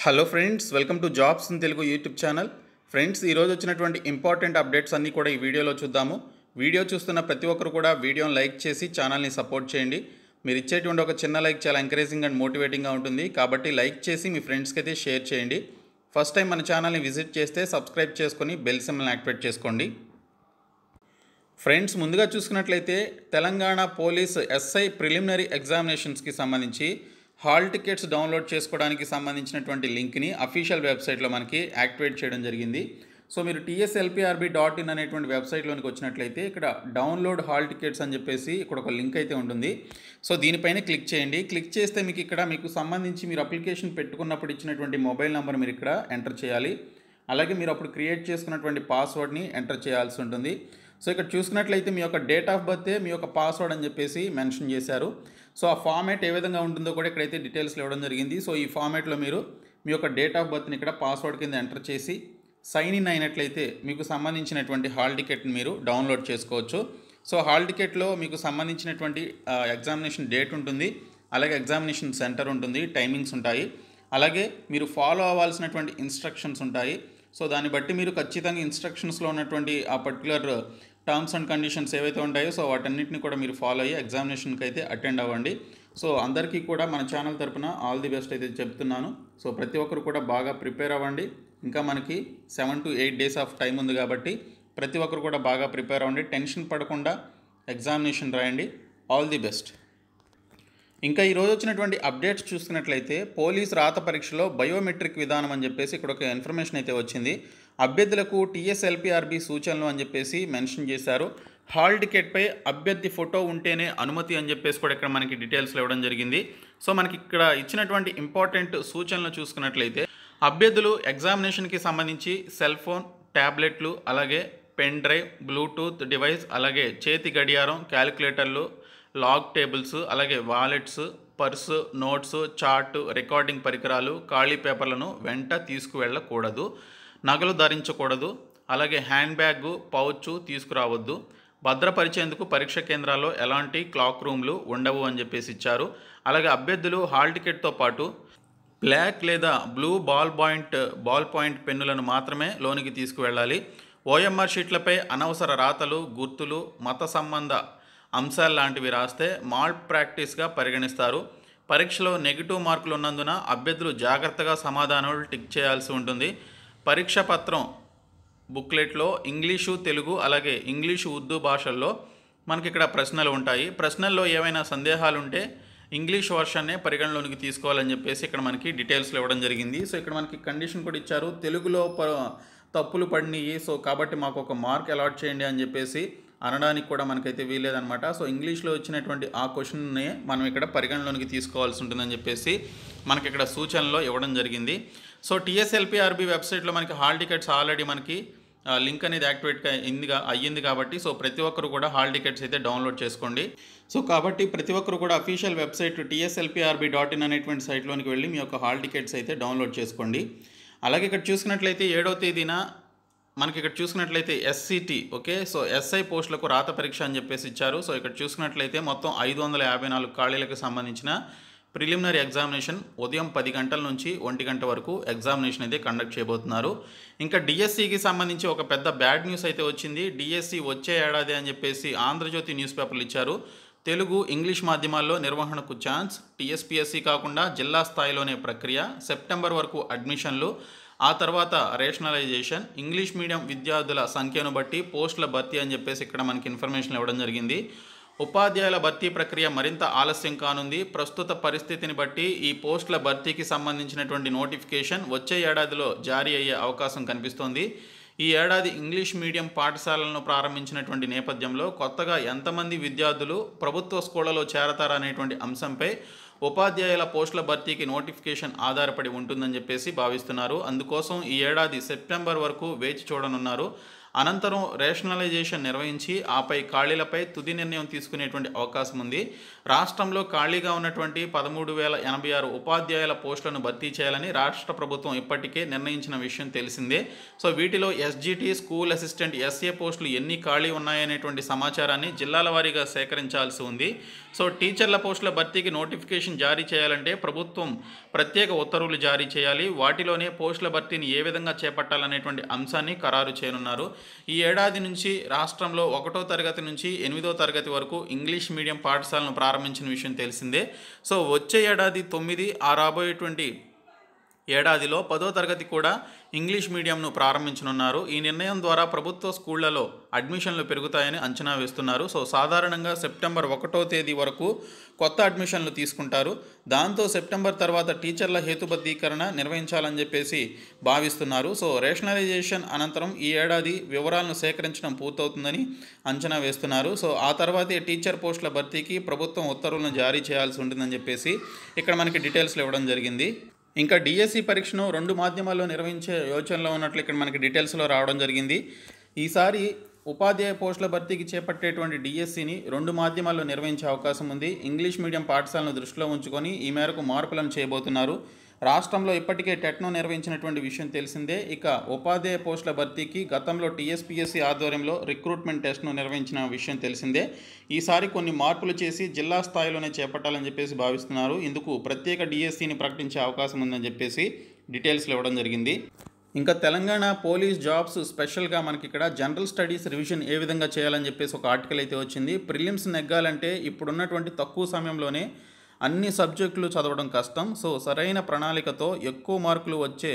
hello friends welcome to jobs in Telugu YouTube channel friends ఈరోజు వచ్చినటువంటి important updates అన్నీ కూడా ఈ వీడియోలో చూద్దాము వీడియో చూస్తున్న ప్రతి ఒక్కరు కూడా వీడియోని లైక్ చేసి ఛానల్ని సపోర్ట్ చేయండి మీరు ఇచ్చేటువంటి ఒక చిన్న లైక్ చాలా ఎంకరేజింగ్ అండ్ మోటివేటింగ్గా ఉంటుంది కాబట్టి లైక్ చేసి మీ ఫ్రెండ్స్కి అయితే షేర్ చేయండి ఫస్ట్ టైం మన ఛానల్ని విజిట్ చేస్తే సబ్స్క్రైబ్ చేసుకొని బెల్ సిమ్ని యాక్టివేట్ చేసుకోండి ఫ్రెండ్స్ ముందుగా చూసుకున్నట్లయితే తెలంగాణ పోలీస్ ఎస్ఐ ప్రిలిమినరీ ఎగ్జామినేషన్స్కి సంబంధించి హాల్ టికెట్స్ డౌన్లోడ్ చేసుకోవడానికి సంబంధించినటువంటి లింక్ని అఫీషియల్ వెబ్సైట్లో మనకి యాక్టివేట్ చేయడం జరిగింది సో మీరు టీఎస్ఎల్పిఆర్బి డాట్ ఇన్ అనేటువంటి వెబ్సైట్లోనికి వచ్చినట్లయితే ఇక్కడ డౌన్లోడ్ హాల్ టికెట్స్ అని చెప్పేసి ఇక్కడ ఒక లింక్ అయితే ఉంటుంది సో దీనిపైన క్లిక్ చేయండి క్లిక్ చేస్తే మీకు ఇక్కడ మీకు సంబంధించి మీరు అప్లికేషన్ పెట్టుకున్నప్పుడు ఇచ్చినటువంటి మొబైల్ నెంబర్ మీరు ఇక్కడ ఎంటర్ చేయాలి అలాగే మీరు అప్పుడు క్రియేట్ చేసుకున్నటువంటి పాస్వర్డ్ని ఎంటర్ చేయాల్సి ఉంటుంది సో ఇక్కడ చూసుకున్నట్లయితే మీ యొక్క డేట్ ఆఫ్ బర్తే మీ యొక్క పాస్వర్డ్ అని చెప్పేసి మెన్షన్ చేశారు సో ఆ ఫార్మేట్ ఏ విధంగా ఉంటుందో కూడా ఇక్కడైతే డీటెయిల్స్లో ఇవ్వడం జరిగింది సో ఈ ఫార్మేట్లో మీరు మీ యొక్క డేట్ ఆఫ్ బర్త్ని ఇక్కడ పాస్వర్డ్ కింద ఎంటర్ చేసి సైన్ ఇన్ అయినట్లయితే మీకు సంబంధించినటువంటి హాల్ టికెట్ని మీరు డౌన్లోడ్ చేసుకోవచ్చు సో హాల్ టికెట్లో మీకు సంబంధించినటువంటి ఎగ్జామినేషన్ డేట్ ఉంటుంది అలాగే ఎగ్జామినేషన్ సెంటర్ ఉంటుంది టైమింగ్స్ ఉంటాయి అలాగే మీరు ఫాలో అవ్వాల్సినటువంటి ఇన్స్ట్రక్షన్స్ ఉంటాయి సో దాన్ని బట్టి మీరు ఖచ్చితంగా ఇన్స్ట్రక్షన్స్లో ఉన్నటువంటి ఆ పర్టికులర్ టర్మ్స్ అండ్ కండిషన్స్ ఏవైతే ఉంటాయో సో వాటన్నిటిని కూడా మీరు ఫాలో అయ్యి ఎగ్జామినేషన్కి అయితే అటెండ్ అవ్వండి సో అందరికీ కూడా మన ఛానల్ తరపున ఆల్ ది బెస్ట్ అయితే చెప్తున్నాను సో ప్రతి ఒక్కరు కూడా బాగా ప్రిపేర్ అవ్వండి ఇంకా మనకి seven to eight days of time ఉంది కాబట్టి ప్రతి ఒక్కరు కూడా బాగా ప్రిపేర్ అవ్వండి టెన్షన్ పడకుండా ఎగ్జామినేషన్ రాయండి ఆల్ ది బెస్ట్ ఇంకా ఈరోజు వచ్చినటువంటి అప్డేట్స్ చూసుకున్నట్లయితే పోలీస్ రాత పరీక్షలో బయోమెట్రిక్ విధానం అని చెప్పేసి ఇక్కడ ఒక ఇన్ఫర్మేషన్ అయితే వచ్చింది అభ్యర్థులకు టీఎస్ఎల్పిఆర్బి సూచనలు అని చెప్పేసి మెన్షన్ చేశారు హాల్ టికెట్పై అభ్యర్థి ఫోటో ఉంటేనే అనుమతి అని చెప్పేసి కూడా ఇక్కడ మనకి డీటెయిల్స్లో ఇవ్వడం జరిగింది సో మనకి ఇక్కడ ఇచ్చినటువంటి ఇంపార్టెంట్ సూచనలు చూసుకున్నట్లయితే అభ్యర్థులు ఎగ్జామినేషన్కి సంబంధించి సెల్ ఫోన్ ట్యాబ్లెట్లు అలాగే పెన్ డ్రైవ్ బ్లూటూత్ డివైస్ అలాగే చేతి గడియారం క్యాలిక్యులేటర్లు లాగ్ టేబుల్స్ అలాగే wallets purse notes chart recording పరికరాలు ఖాళీ పేపర్లను వెంట తీసుకువెళ్ళకూడదు నగలు ధరించకూడదు అలాగే హ్యాండ్ బ్యాగ్ పౌచు తీసుకురావద్దు భద్రపరిచేందుకు పరీక్ష కేంద్రాల్లో ఎలాంటి క్లాక్ రూమ్లు ఉండవు అని చెప్పేసి ఇచ్చారు అలాగే అభ్యర్థులు హాల్ టికెట్తో పాటు బ్లాక్ లేదా blue ballpoint ballpoint పెన్నులను మాత్రమే లోనికి తీసుకువెళ్ళాలి ఓఎంఆర్ షీట్లపై అనవసర రాతలు గుర్తులు మత సంబంధ అంశాలు లాంటివి రాస్తే మాల్ ప్రాక్టీస్గా పరిగణిస్తారు పరీక్షలో నెగిటివ్ మార్కులు ఉన్నందున అభ్యర్థులు జాగ్రత్తగా సమాధానాలు టిక్ చేయాల్సి ఉంటుంది పరీక్ష పత్రం బుక్లెట్లో ఇంగ్లీషు తెలుగు అలాగే ఇంగ్లీషు ఉర్దూ భాషల్లో మనకి ఇక్కడ ప్రశ్నలు ఉంటాయి ప్రశ్నల్లో ఏమైనా సందేహాలు ఉంటే ఇంగ్లీష్ వర్షన్నే పరిగణలోనికి తీసుకోవాలని చెప్పేసి ఇక్కడ మనకి డీటెయిల్స్లో ఇవ్వడం జరిగింది సో ఇక్కడ మనకి కండిషన్ కూడా ఇచ్చారు తెలుగులో ప తప్పులు పడినాయి సో కాబట్టి మాకు ఒక మార్క్ అలాట్ చేయండి అని చెప్పేసి అనడానికి కూడా మనకైతే వీలేదనమాట సో ఇంగ్లీష్లో వచ్చినటువంటి ఆ క్వశ్చన్నే మనం ఇక్కడ పరిగణలోనికి తీసుకోవాల్సి ఉంటుందని చెప్పేసి మనకి ఇక్కడ సూచనలో ఇవ్వడం జరిగింది సో టీఎస్ఎల్పిఆర్బి వెబ్సైట్లో మనకి హాల్ టికెట్స్ ఆల్రెడీ మనకి లింక్ అనేది యాక్టివేట్ అయిందిగా అయ్యింది కాబట్టి సో ప్రతి ఒక్కరు కూడా హాల్ టికెట్స్ అయితే డౌన్లోడ్ చేసుకోండి సో కాబట్టి ప్రతి ఒక్కరు కూడా official website TSLPRB dot in అనేటువంటి సైట్లోనికి వెళ్ళి మీ యొక్క హాల్ టికెట్స్ అయితే డౌన్లోడ్ చేసుకోండి అలాగే ఇక్కడ చూసుకున్నట్లయితే ఏడో తేదీన మనకి ఇక్కడ చూసుకున్నట్లయితే ఎస్సిటి ఓకే సో ఎస్ఐ పోస్టులకు రాత పరీక్ష అని చెప్పేసి ఇచ్చారు సో ఇక్కడ చూసుకున్నట్లయితే మొత్తం ఐదు వందల యాభై నాలుగు ఖాళీలకు సంబంధించిన ప్రిలిమినరీ ఎగ్జామినేషన్ ఉదయం పది గంటల నుంచి ఒంటి గంట వరకు ఎగ్జామినేషన్ అయితే కండక్ట్ చేయబోతున్నారు ఇంకా డిఎస్సికి e సంబంధించి ఒక పెద్ద బ్యాడ్ న్యూస్ అయితే వచ్చింది డిఎస్సి e వచ్చే ఏడాది అని చెప్పేసి ఆంధ్రజ్యోతి న్యూస్ పేపర్లు ఇచ్చారు తెలుగు ఇంగ్లీష్ మాధ్యమాల్లో నిర్వహణకు ఛాన్స్ టీఎస్పీఎస్సీ కాకుండా జిల్లా స్థాయిలోనే ప్రక్రియ సెప్టెంబర్ వరకు అడ్మిషన్లు ఆ తర్వాత రేషనలైజేషన్ ఇంగ్లీష్ మీడియం విద్యార్థుల సంఖ్యను బట్టి పోస్టుల భర్తీ అని చెప్పేసి ఇక్కడ మనకి ఇన్ఫర్మేషన్ ఇవ్వడం జరిగింది ఉపాధ్యాయుల భర్తీ ప్రక్రియ మరింత ఆలస్యం కానుంది ప్రస్తుత పరిస్థితిని బట్టి ఈ పోస్టుల భర్తీకి సంబంధించినటువంటి నోటిఫికేషన్ వచ్చే ఏడాదిలో జారీ అయ్యే అవకాశం కనిపిస్తోంది ఈ ఏడాది ఇంగ్లీష్ మీడియం పాఠశాలలను ప్రారంభించినటువంటి నేపథ్యంలో కొత్తగా ఎంతమంది విద్యార్థులు ప్రభుత్వ స్కూళ్లలో చేరతారనేటువంటి అంశంపై ఉపాధ్యాయుల పోస్టుల భర్తీకి నోటిఫికేషన్ ఆధారపడి ఉంటుందని చెప్పేసి భావిస్తున్నారు అందుకోసం ఈ ఏడాది సెప్టెంబర్ వరకు వేచి చూడనున్నారు అనంతరం రేషనలైజేషన్ నిర్వహించి ఆపై ఖాళీలపై తుది నిర్ణయం తీసుకునేటువంటి అవకాశం ఉంది రాష్ట్రంలో ఖాళీగా ఉన్నటువంటి పదమూడు వేల ఎనభై ఆరు ఉపాధ్యాయుల పోస్టులను భర్తీ చేయాలని రాష్ట్ర ప్రభుత్వం ఇప్పటికే నిర్ణయించిన విషయం తెలిసిందే సో వీటిలో ఎస్జిటి స్కూల్ అసిస్టెంట్ ఎస్ఏ పోస్టులు ఎన్ని ఖాళీ ఉన్నాయనేటువంటి సమాచారాన్ని జిల్లాల వారీగా సేకరించాల్సి ఉంది సో టీచర్ల పోస్టుల భర్తీకి నోటిఫికేషన్ జారీ చేయాలంటే ప్రభుత్వం ప్రత్యేక ఉత్తర్వులు జారీ చేయాలి వాటిలోనే పోస్టుల భర్తీని ఏ విధంగా చేపట్టాలనేటువంటి అంశాన్ని ఖరారు చేయనున్నారు ఈ ఏడాది నుంచి రాష్ట్రంలో ఒకటో తరగతి నుంచి ఎనిమిదో తరగతి వరకు ఇంగ్లీష్ మీడియం పాఠశాలను ప్రారంభించిన విషయం తెలిసిందే సో వచ్చే ఏడాది తొమ్మిది ఆ రాబోయేటువంటి ఏడాదిలో పదో తరగతి కూడా ఇంగ్లీష్ మీడియంను ప్రారంభించనున్నారు ఈ నిర్ణయం ద్వారా ప్రభుత్వ స్కూళ్లలో అడ్మిషన్లు పెరుగుతాయని అంచనా వేస్తున్నారు సో సాధారణంగా సెప్టెంబర్ ఒకటో తేదీ వరకు కొత్త అడ్మిషన్లు తీసుకుంటారు దాంతో సెప్టెంబర్ తర్వాత టీచర్ల హేతుబద్ధీకరణ నిర్వహించాలని చెప్పేసి భావిస్తున్నారు సో రేషనలైజేషన్ అనంతరం ఈ ఏడాది వివరాలను సేకరించడం పూర్తవుతుందని అంచనా వేస్తున్నారు సో ఆ తర్వాతే టీచర్ పోస్టుల భర్తీకి ప్రభుత్వం ఉత్తర్వులను జారీ చేయాల్సి ఉంటుందని చెప్పేసి ఇక్కడ మనకి డీటెయిల్స్లో ఇవ్వడం జరిగింది ఇంకా డిఎస్సి e పరీక్షను రెండు మాధ్యమాల్లో నిర్వహించే యోచనలో ఉన్నట్లు ఇక్కడ మనకి డీటెయిల్స్లో రావడం జరిగింది ఈసారి ఉపాధ్యాయ పోస్టుల భర్తీకి చేపట్టేటువంటి డిఎస్సిని e రెండు మాధ్యమాల్లో నిర్వహించే అవకాశం ఉంది ఇంగ్లీష్ మీడియం పాఠశాలను దృష్టిలో ఉంచుకొని ఈ మేరకు మార్పులను చేయబోతున్నారు రాష్ట్రంలో ఇప్పటికే టెట్ను నిర్వహించినటువంటి విషయం తెలిసిందే ఇక ఉపాధ్యాయ పోస్టుల భర్తీకి గతంలో టీఎస్పీఎస్సీ ఆధ్వర్యంలో రిక్రూట్మెంట్ టెస్ట్ను నిర్వహించిన విషయం తెలిసిందే ఈసారి కొన్ని మార్పులు చేసి జిల్లా స్థాయిలోనే చేపట్టాలని చెప్పేసి భావిస్తున్నారు ఇందుకు ప్రత్యేక డిఎస్సీని ప్రకటించే అవకాశం ఉందని చెప్పేసి డీటెయిల్స్ ఇవ్వడం జరిగింది ఇంకా తెలంగాణ పోలీస్ జాబ్స్ స్పెషల్గా మనకి ఇక్కడ జనరల్ స్టడీస్ రివిజన్ ఏ విధంగా చేయాలని చెప్పేసి ఒక ఆర్టికల్ అయితే వచ్చింది ప్రిలిమ్స్ నెగ్గాలంటే ఇప్పుడున్నటువంటి తక్కువ సమయంలోనే అన్ని సబ్జెక్టులు చదవడం కష్టం సో సరైన ప్రణాళికతో ఎక్కువ మార్కులు వచ్చే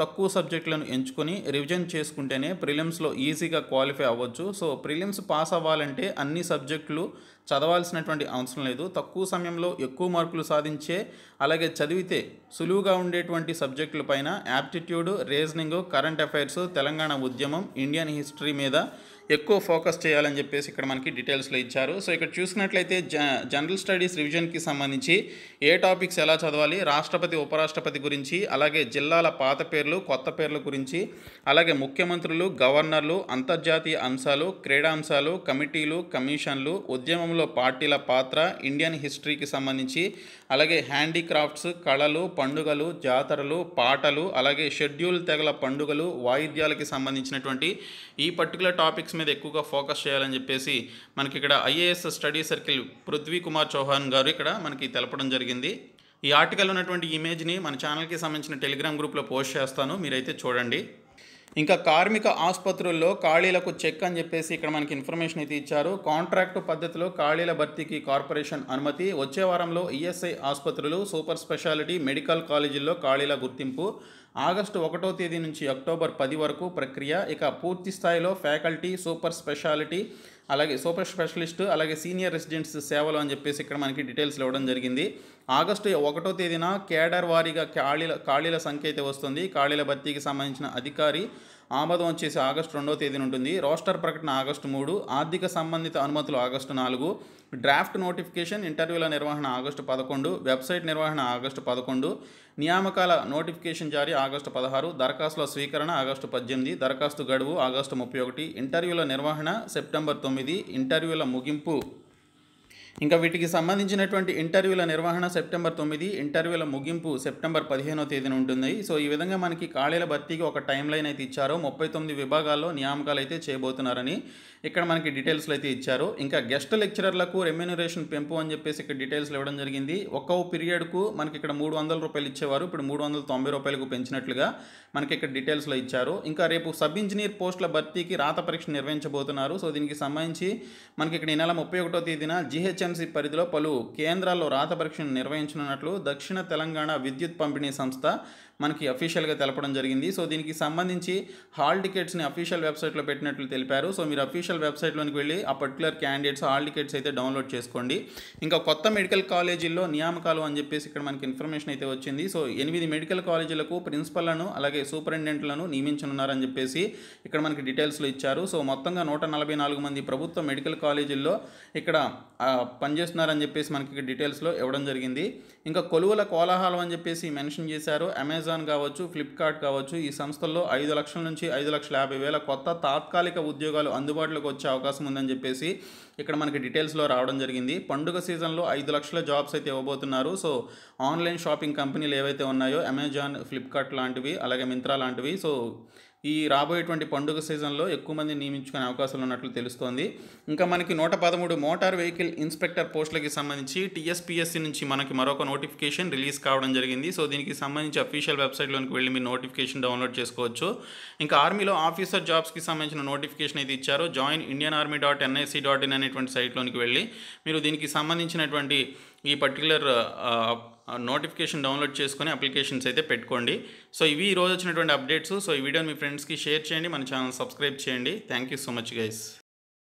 తక్కువ సబ్జెక్టులను ఎంచుకొని రివిజన్ చేసుకుంటేనే ప్రిలిమ్స్లో ఈజీగా క్వాలిఫై అవ్వచ్చు సో ప్రిలిమ్స్ పాస్ అవ్వాలంటే అన్ని సబ్జెక్టులు చదవాల్సినటువంటి అవసరం లేదు తక్కువ సమయంలో ఎక్కువ మార్కులు సాధించే అలాగే చదివితే సులువుగా ఉండేటువంటి సబ్జెక్టుల పైన aptitude reasoning current affairs Telangana ఉద్యమం ఇండియన్ హిస్టరీ మీద ఎక్కువ ఫోకస్ చేయాలని చెప్పేసి ఇక్కడ మనకి డీటెయిల్స్లో ఇచ్చారు సో ఇక్కడ చూసినట్లయితే జనరల్ స్టడీస్ రివిజన్కి సంబంధించి ఏ టాపిక్స్ ఎలా చదవాలి రాష్ట్రపతి ఉపరాష్ట్రపతి గురించి అలాగే జిల్లాల పాత పేర్లు పేర్లు కొత్త పేర్ల గురించి అలాగే ముఖ్యమంత్రులు గవర్నర్లు అంతర్జాతీయ అంశాలు క్రీడాంశాలు కమిటీలు కమిషన్లు ఉద్యమంలో పార్టీల పాత్ర ఇండియన్ హిస్టరీకి సంబంధించి అలాగే హ్యాండీక్రాఫ్ట్స్ కళలు పండుగలు జాతరలు పాటలు అలాగే షెడ్యూల్ తెగల పండుగలు వాయిద్యాలకి సంబంధించినటువంటి ఈ పర్టికులర్ టాపిక్స్ మీద ఎక్కువగా ఫోకస్ చేయాలని చెప్పేసి మనకి ఇక్కడ IAS study circle Prithvi Kumar Chauhan గారు ఇక్కడ మనకి తెలపడం జరిగింది ఈ ఆర్టికల్ ఉన్నటువంటి ఇమేజ్ని మన ఛానల్కి సంబంధించిన టెలిగ్రామ్ గ్రూప్లో పోస్ట్ చేస్తాను మీరైతే చూడండి ఇంకా కార్మిక ఆసుపత్రుల్లో ఖాళీలకు చెక్ అని చెప్పేసి ఇక్కడ మనకి ఇన్ఫర్మేషన్ అయితే ఇచ్చారు కాంట్రాక్టు పద్ధతిలో ఖాళీల భర్తీకి కార్పొరేషన్ అనుమతి వచ్చే వారంలో ఈఎస్ఐ ఆసుపత్రులు సూపర్ స్పెషాలిటీ మెడికల్ కాలేజీల్లో ఖాళీల గుర్తింపు ఆగస్టు ఒకటో తేదీ నుంచి అక్టోబర్ పది వరకు ప్రక్రియ ఇక పూర్తి స్థాయిలో ఫ్యాకల్టీ సూపర్ స్పెషాలిటీ అలాగే సూపర్ స్పెషలిస్ట్ అలాగే సీనియర్ రెసిడెంట్స్ సేవలు అని చెప్పేసి ఇక్కడ మనకి డీటెయిల్స్ ఇవ్వడం జరిగింది ఆగస్టు ఒకటో తేదీన కేడర్ వారీగా ఖాళీల ఖాళీల సంఖ్య అయితే వస్తుంది ఖాళీల భర్తీకి సంబంధించిన అధికారి ఆమోదం వచ్చేసి ఆగస్టు రెండో తేదీన ఉంటుంది రోస్టర్ ప్రకటన ఆగస్టు మూడు ఆర్థిక సంబంధిత అనుమతులు ఆగస్టు నాలుగు డ్రాఫ్ట్ నోటిఫికేషన్ ఇంటర్వ్యూల నిర్వహణ ఆగస్టు పదకొండు వెబ్సైట్ నిర్వహణ ఆగస్టు పదకొండు నియామకాల నోటిఫికేషన్ జారీ ఆగస్టు పదహారు దరఖాస్తుల స్వీకరణ ఆగస్టు పద్దెనిమిది దరఖాస్తు గడువు ఆగస్టు ముప్పై ఒకటి ఇంటర్వ్యూల నిర్వహణ సెప్టెంబర్ తొమ్మిది ఇంటర్వ్యూల ముగింపు ఇంకా వీటికి సంబంధించినటువంటి ఇంటర్వ్యూల నిర్వహణ సెప్టెంబర్ తొమ్మిది ఇంటర్వ్యూల ముగింపు సెప్టెంబర్ పదిహేనో తేదీన ఉంటుంది సో ఈ విధంగా మనకి ఖాళీల భర్తీకి ఒక టైం లైన్ అయితే ఇచ్చారు ముప్పై తొమ్మిది విభాగాల్లో నియామకాలు అయితే చేయబోతున్నారని ఇక్కడ మనకి డీటెయిల్స్లో అయితే ఇచ్చారు ఇంకా గెస్ట్ లెక్చరర్లకు రెమ్యూనరేషన్ పెంపు అని చెప్పేసి ఇక్కడ డీటెయిల్స్లో ఇవ్వడం జరిగింది ఒక్కో పీరియడ్కు మనకి ఇక్కడ మూడు వందల రూపాయలు ఇచ్చేవారు ఇప్పుడు మూడు వందల తొంభై రూపాయలకు పెంచినట్లుగా మనకి ఇక్కడ డీటెయిల్స్లో ఇచ్చారు ఇంకా రేపు సబ్ ఇంజనీర్ పోస్టుల భర్తీకి రాత పరీక్ష నిర్వహించబోతున్నారు సో దీనికి సంబంధించి మనకి ఇక్కడ ఈ నెల ముప్పై ఒకటో తేదీన జీహెచ్ఎంసీ పరిధిలో పలు కేంద్రాల్లో రాత పరీక్షను నిర్వహించనున్నట్లు దక్షిణ తెలంగాణ విద్యుత్ పంపిణీ సంస్థ మనకి అఫీషియల్గా తెలపడం జరిగింది సో దీనికి సంబంధించి హాల్ టికెట్స్ని అఫీషియల్ వెబ్సైట్లో పెట్టినట్లు తెలిపారు సో మీరు అఫీషియల్ వెబ్సైట్లోనికి వెళ్ళి ఆ పర్టికులర్ క్యాండిడేట్స్ హాల్ టికెట్స్ అయితే డౌన్లోడ్ చేసుకోండి ఇంకా కొత్త మెడికల్ కాలేజీల్లో నియామకాలు అని చెప్పేసి ఇక్కడ మనకి ఇన్ఫర్మేషన్ అయితే వచ్చింది సో ఎనిమిది మెడికల్ కాలేజీలకు ప్రిన్సిపల్లను అలాగే సూపరింటెండెంట్లను నియమించనున్నారని చెప్పేసి ఇక్కడ మనకి డీటెయిల్స్లో ఇచ్చారు సో మొత్తంగా నూట నలభై నాలుగు మంది ప్రభుత్వ మెడికల్ కాలేజీల్లో ఇక్కడ పనిచేస్తున్నారని చెప్పేసి మనకి డీటెయిల్స్లో ఇవ్వడం జరిగింది ఇంకా కొలువుల కోలాహలం అని చెప్పేసి మెన్షన్ చేశారు అమెజాన్ అమెజాన్ కావచ్చు ఫ్లిప్కార్ట్ కావచ్చు ఈ సంస్థల్లో ఐదు లక్షల నుంచి ఐదు లక్షల యాభై వేల కొత్త తాత్కాలిక ఉద్యోగాలు అందుబాటులోకి వచ్చే అవకాశం ఉందని చెప్పేసి ఇక్కడ మనకి డీటెయిల్స్లో రావడం జరిగింది పండుగ సీజన్లో ఐదు లక్షల జాబ్స్ అయితే ఇవ్వబోతున్నారు సో ఆన్లైన్ షాపింగ్ కంపెనీలు ఏవైతే ఉన్నాయో అమెజాన్ ఫ్లిప్కార్ట్ లాంటివి అలాగే మింత్రా లాంటివి సో ఈ రాబోయేటువంటి పండుగ సీజన్లో ఎక్కువ మంది నియమించుకునే అవకాశాలు ఉన్నట్లు తెలుస్తోంది ఇంకా మనకి నూట పదమూడు మోటార్ వెహికల్ ఇన్స్పెక్టర్ పోస్టులకి సంబంధించి టీఎస్పీఎస్సీ నుంచి మనకి మరొక నోటిఫికేషన్ రిలీజ్ కావడం జరిగింది సో దీనికి సంబంధించి అఫీషియల్ వెబ్సైట్లోనికి వెళ్ళి మీరు నోటిఫికేషన్ డౌన్లోడ్ చేసుకోవచ్చు ఇంకా ఆర్మీలో ఆఫీసర్ జాబ్స్కి సంబంధించిన నోటిఫికేషన్ అయితే ఇచ్చారు join Indian army dot NIC dot in అనే అనేటువంటి సైట్లోనికి వెళ్ళి మీరు దీనికి సంబంధించినటువంటి ఈ పర్టికులర్ నోటిఫికేషన్ డౌన్లోడ్ చేసుకుని అప్లికేషన్స్ అయితే పెట్టుకోండి సో ఇవి ఈరోజు వచ్చినటువంటి అప్డేట్స్ సో ఈ వీడియోని మీ ఫ్రెండ్స్కి షేర్ చేయండి మన ఛానల్ సబ్స్క్రైబ్ చేయండి thank you so much guys